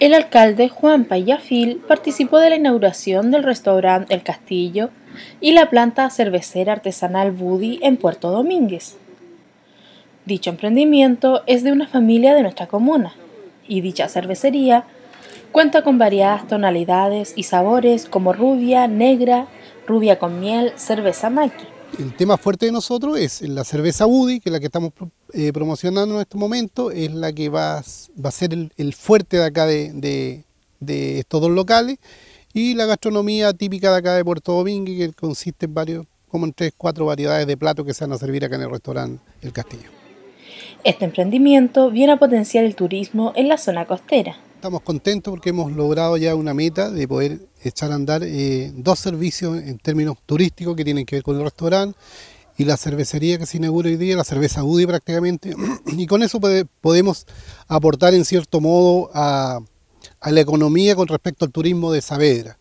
El alcalde Juan Payafil participó de la inauguración del restaurante El Castillo y la planta cervecera artesanal Buddy en Puerto Domínguez. Dicho emprendimiento es de una familia de nuestra comuna y dicha cervecería cuenta con variadas tonalidades y sabores como rubia, negra, rubia con miel, cerveza maqui el tema fuerte de nosotros es la cerveza Woody, que es la que estamos eh, promocionando en este momento, es la que va, a ser el, fuerte de acá de, estos dos locales, y la gastronomía típica de acá de Puerto Domingo, que consiste en varios, como en tres, cuatro variedades de platos que se van a servir acá en el restaurante El Castillo. Este emprendimiento viene a potenciar el turismo en la zona costera. Estamos contentos porque hemos logrado ya una meta de poder echar a andar eh, dos servicios en términos turísticos que tienen que ver con el restaurante y la cervecería que se inaugura hoy día, la cerveza UDI prácticamente, y con eso podemos aportar en cierto modo a, la economía con respecto al turismo de Saavedra.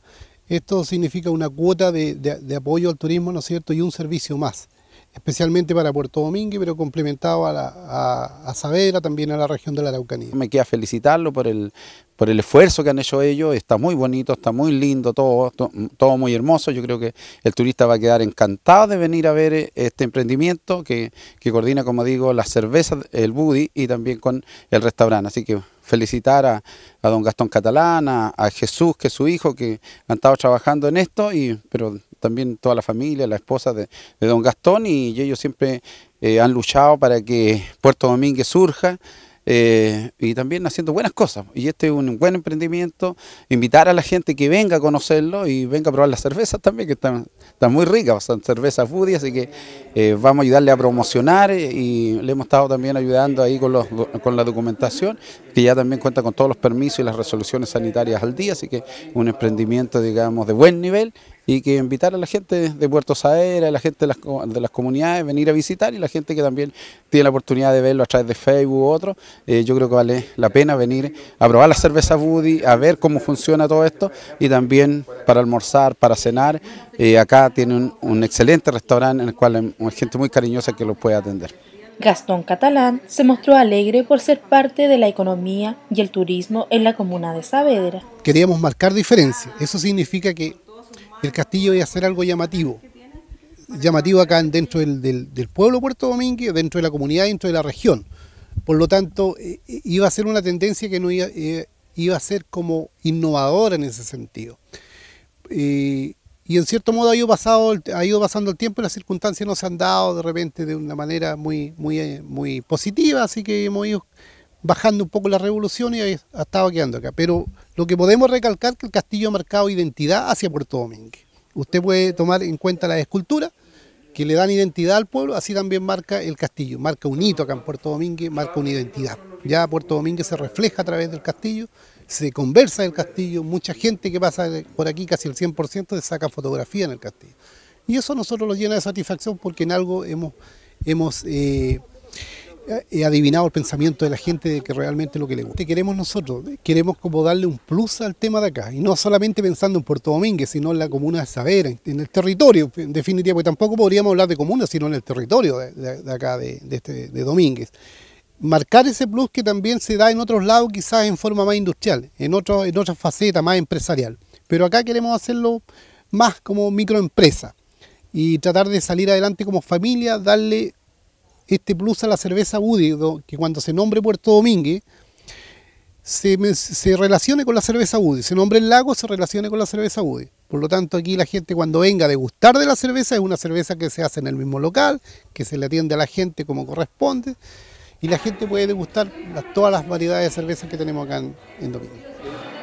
Esto significa una cuota de, apoyo al turismo, ¿no es cierto?, y un servicio más especialmente para Puerto Domingo, pero complementado a, la, también a la región de la Araucanía. Me queda felicitarlo por el, por el esfuerzo que han hecho ellos, está muy bonito, está muy lindo todo, todo muy hermoso, yo creo que el turista va a quedar encantado de venir a ver eh, este emprendimiento que, que coordina, como digo, las cervezas, el Budi y también con el restaurante, así que felicitar a, don Gastón Catalán, a, Jesús, que es su hijo, que han estado trabajando en esto, y pero también toda la familia, la esposa de, don Gastón y ellos siempre eh, han luchado para que Puerto Domínguez surja. Eh, y también haciendo buenas cosas. Y este es un buen emprendimiento, invitar a la gente que venga a conocerlo y venga a probar las cervezas también, que están, muy ricas, son cervezas foodie, así que eh, vamos a ayudarle a promocionar y le hemos estado también ayudando ahí con, con la documentación, que ya también cuenta con todos los permisos y las resoluciones sanitarias al día, así que un emprendimiento, digamos, de buen nivel y que invitar a la gente de Puerto Saera, a la gente de las, de las comunidades, venir a visitar y la gente que también tiene la oportunidad de verlo a través de Facebook u otro, eh, yo creo que vale la pena venir a probar la cerveza Woody, a ver cómo funciona todo esto y también para almorzar, para cenar. Eh, acá tiene un, excelente restaurante en el cual hay gente muy cariñosa que lo puede atender. Gastón Catalán se mostró alegre por ser parte de la economía y el turismo en la comuna de Saavedra. Queríamos marcar diferencia, Eso significa que el castillo iba a ser algo llamativo. Llamativo acá dentro del, pueblo Puerto Domínguez, dentro de la comunidad, dentro de la región. Por lo tanto, eh, eh, iba a ser una tendencia que no iba, eh, a ser como innovadora en ese sentido. y en cierto modo ha ido, pasado, ha ido pasando el tiempo y las circunstancias no se han dado de repente de una manera muy, muy, muy positiva, así que hemos ido bajando un poco la revolución y ha estado quedando acá. Pero lo que podemos recalcar es que el castillo ha marcado identidad hacia Puerto Domínguez. Usted puede tomar en cuenta las esculturas que le dan identidad al pueblo, así también marca el castillo, marca un hito acá en Puerto Domínguez, marca una identidad. Ya Puerto Domínguez se refleja a través del castillo, se conversa en el castillo, mucha gente que pasa por aquí, casi el 100%, se saca fotografía en el castillo. Y eso a nosotros nos llena de satisfacción porque en algo hemos, hemos eh, he adivinado el pensamiento de la gente de que realmente es lo que le gusta. Queremos nosotros, queremos como darle un plus al tema de acá, y no solamente pensando en Puerto Domínguez, sino en la comuna de Sabera, en el territorio, en definitiva, porque tampoco podríamos hablar de comuna, sino en el territorio de, acá, de, este, de Domínguez. Marcar ese plus que también se da en otros lados, quizás en forma más industrial, en, otro, en otra faceta más empresarial. Pero acá queremos hacerlo más como microempresa y tratar de salir adelante como familia, darle este plus a la cerveza Woody, que cuando se nombre Puerto Domínguez, se, relacione con la cerveza Woody, se nombre el lago, se relacione con la cerveza Woody. Por lo tanto, aquí la gente cuando venga a degustar de la cerveza, es una cerveza que se hace en el mismo local, que se le atiende a la gente como corresponde, y la gente puede degustar todas las variedades de cervezas que tenemos acá en, en